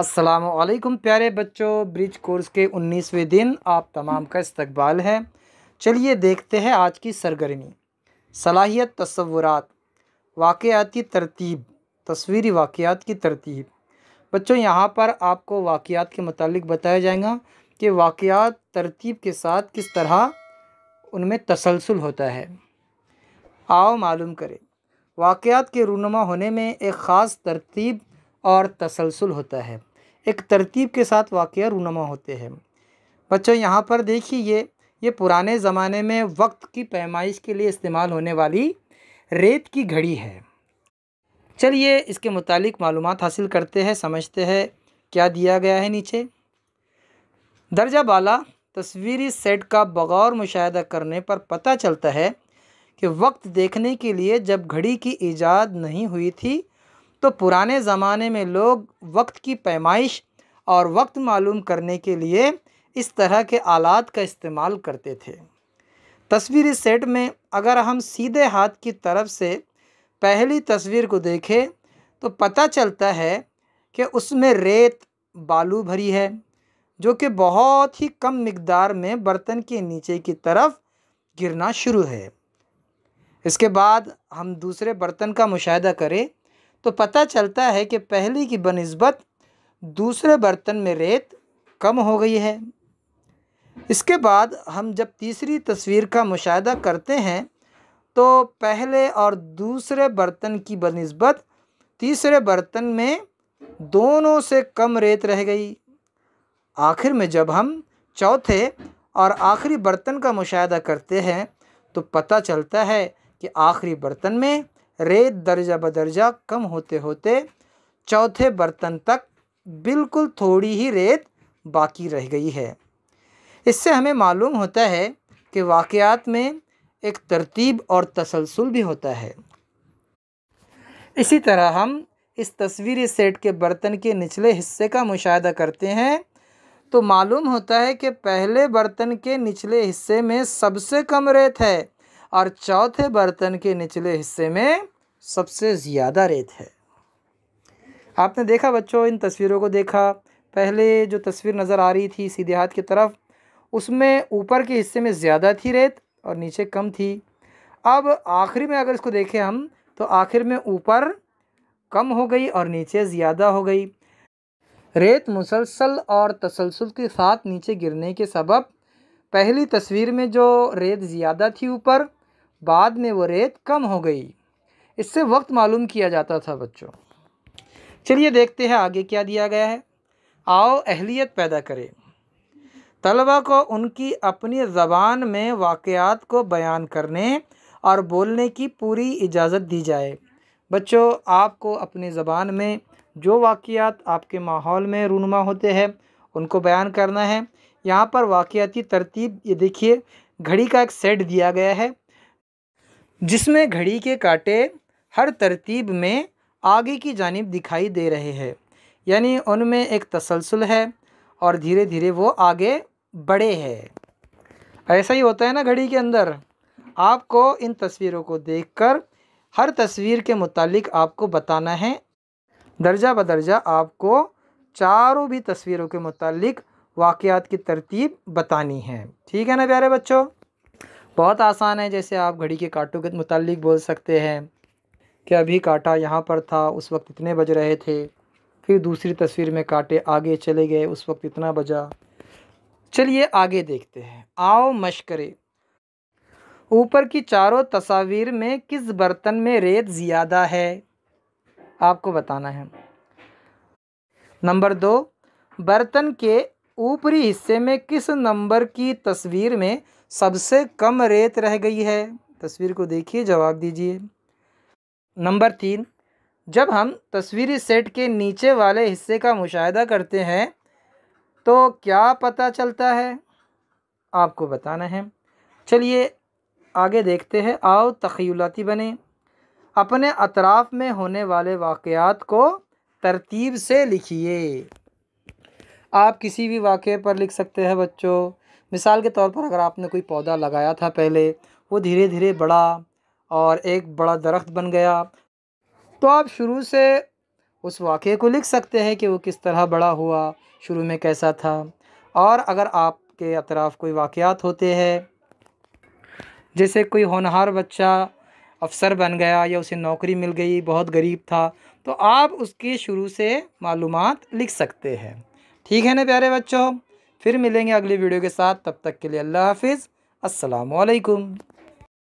असलकुम प्यारे बच्चों ब्रिज कोर्स के 19वें दिन आप तमाम का इस्तबाल है चलिए देखते हैं आज की सरगर्मी सलाहियत तस्वुरात वाक़ाती तरतीब तस्वीरी वाक़ात की तरतीब बच्चों यहाँ पर आपको वाक़ात के मतलब बताया जाएगा कि वाक़ात तरतीब के साथ किस तरह उनमें तसलसल होता है आओ मालूम करें वाक़ात के रूनमा होने में एक ख़ास तरतीब और तसलसल होता है एक तरतीब के साथ वाक़ रूनमा होते हैं बच्चों यहाँ पर देखिए ये ये पुराने ज़माने में वक्त की पैमाइश के लिए इस्तेमाल होने वाली रेत की घड़ी है चलिए इसके मुतालिक मालूम हासिल करते हैं समझते हैं क्या दिया गया है नीचे दर्जा बाला तस्वीरी सेट का बगौर मुशाह करने पर पता चलता है कि वक्त देखने के लिए जब घड़ी की ईजाद नहीं हुई थी तो पुराने ज़माने में लोग वक्त की पैमाइश और वक्त मालूम करने के लिए इस तरह के आलात का इस्तेमाल करते थे तस्वीरी सेट में अगर हम सीधे हाथ की तरफ से पहली तस्वीर को देखें तो पता चलता है कि उसमें रेत बालू भरी है जो कि बहुत ही कम मकदार में बर्तन के नीचे की तरफ गिरना शुरू है इसके बाद हम दूसरे बर्तन का मुशाह करें तो पता चलता है कि पहले की बनस्बत दूसरे बर्तन में रेत कम हो गई है इसके बाद हम जब तीसरी तस्वीर का मुशाह करते हैं तो पहले और दूसरे बर्तन की बनस्बत तीसरे बर्तन में दोनों से कम रेत रह गई आखिर में जब हम चौथे और आखिरी बर्तन का मुशाह करते हैं तो पता चलता है कि आखिरी बर्तन में रेत दर्जा बदर्जा कम होते होते चौथे बर्तन तक बिल्कुल थोड़ी ही रेत बाकी रह गई है इससे हमें मालूम होता है कि वाक़ात में एक तरतीब और तसलसल भी होता है इसी तरह हम इस तस्वीरी सेट के बर्तन के निचले हिस्से का मुशाह करते हैं तो मालूम होता है कि पहले बर्तन के निचले हिस्से में सबसे कम रेत है और चौथे बर्तन के निचले हिस्से में सबसे ज़्यादा रेत है आपने देखा बच्चों इन तस्वीरों को देखा पहले जो तस्वीर नज़र आ रही थी सीधे हाथ की तरफ उसमें ऊपर के हिस्से में ज़्यादा थी रेत और नीचे कम थी अब आखिरी में अगर इसको देखें हम तो आखिर में ऊपर कम हो गई और नीचे ज़्यादा हो गई रेत मुसलसल और तसलसल के साथ नीचे गिरने के सबब पहली तस्वीर में जो रेत ज़्यादा थी ऊपर बाद में वो रेत कम हो गई इससे वक्त मालूम किया जाता था बच्चों चलिए देखते हैं आगे क्या दिया गया है आओ अहलियत पैदा करें तलबा को उनकी अपनी ज़बान में वाक़ात को बयान करने और बोलने की पूरी इजाज़त दी जाए बच्चों आपको अपनी ज़बान में जो वाक़ात आपके माहौल में रूनुमा होते हैं उनको बयान करना है यहाँ पर वाक़ाती तरतीब ये देखिए घड़ी का एक सेट दिया गया है जिसमें घड़ी के कांटे हर तरतीब में आगे की जानब दिखाई दे रहे हैं यानी उनमें एक तसलसल है और धीरे धीरे वो आगे बढ़े हैं ऐसा ही होता है ना घड़ी के अंदर आपको इन तस्वीरों को देखकर हर तस्वीर के मुतालिक आपको बताना है दर्जा बदर्जा आपको चारों भी तस्वीरों के मुतालिक वाक़ात की तरतीब बतानी है ठीक है ना प्यारे बच्चों बहुत आसान है जैसे आप घड़ी के कांटों के मतलब बोल सकते हैं कि अभी कांटा यहाँ पर था उस वक्त इतने बज रहे थे फिर दूसरी तस्वीर में काटे आगे चले गए उस वक्त इतना बजा चलिए आगे देखते हैं आओ मशकरे ऊपर की चारों तस्वीर में किस बर्तन में रेत ज़्यादा है आपको बताना है नंबर दो बर्तन के ऊपरी हिस्से में किस नंबर की तस्वीर में सबसे कम रेत रह गई है तस्वीर को देखिए जवाब दीजिए नंबर तीन जब हम तस्वीरी सेट के नीचे वाले हिस्से का मुशाहिदा करते हैं तो क्या पता चलता है आपको बताना है चलिए आगे देखते हैं आओ तखीलाती बने अपने अतराफ़ में होने वाले वाक़ात को तरतीब से लिखिए आप किसी भी वाक़े पर लिख सकते हैं बच्चों मिसाल के तौर पर अगर आपने कोई पौधा लगाया था पहले वो धीरे धीरे बड़ा और एक बड़ा दरख्त बन गया तो आप शुरू से उस वाक़े को लिख सकते हैं कि वो किस तरह बड़ा हुआ शुरू में कैसा था और अगर आपके अतराफ़ कोई वाक़ात होते हैं जैसे कोई होनहार बच्चा अफसर बन गया या उसे नौकरी मिल गई बहुत गरीब था तो आप उसकी शुरू से मालूम लिख सकते हैं ठीक है ना प्यारे बच्चों फिर मिलेंगे अगली वीडियो के साथ तब तक के लिए अल्लाह हाफिज़ असलकम